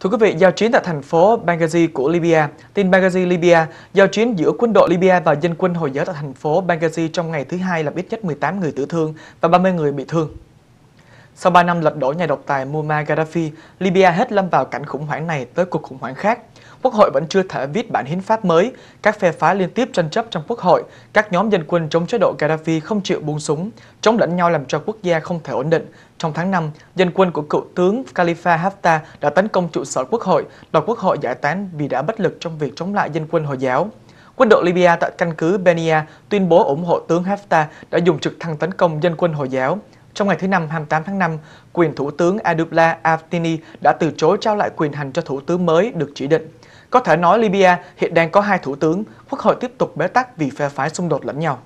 Thưa quý vị, giao chiến tại thành phố Benghazi của Libya, tin Benghazi Libya, giao chiến giữa quân đội Libya và dân quân Hồi giáo tại thành phố Benghazi trong ngày thứ hai làm ít nhất 18 người tử thương và 30 người bị thương. Sau 3 năm lật đổ nhà độc tài Muammar Gaddafi, Libya hết lâm vào cảnh khủng hoảng này tới cuộc khủng hoảng khác. Quốc hội vẫn chưa thể viết bản hiến pháp mới, các phe phái liên tiếp tranh chấp trong quốc hội, các nhóm dân quân chống chế độ Gaddafi không chịu buông súng, chống lẫn nhau làm cho quốc gia không thể ổn định. Trong tháng 5, dân quân của cựu tướng Khalifa Haftar đã tấn công trụ sở quốc hội, đòi quốc hội giải tán vì đã bất lực trong việc chống lại dân quân Hồi giáo. Quân đội Libya tại căn cứ Benia tuyên bố ủng hộ tướng Haftar đã dùng trực thăng tấn công dân quân Hồi giáo. Trong ngày thứ Năm 28 tháng 5, quyền Thủ tướng Abdullah Aftini đã từ chối trao lại quyền hành cho Thủ tướng mới được chỉ định. Có thể nói Libya hiện đang có hai thủ tướng, quốc hội tiếp tục bế tắc vì phe phái xung đột lẫn nhau.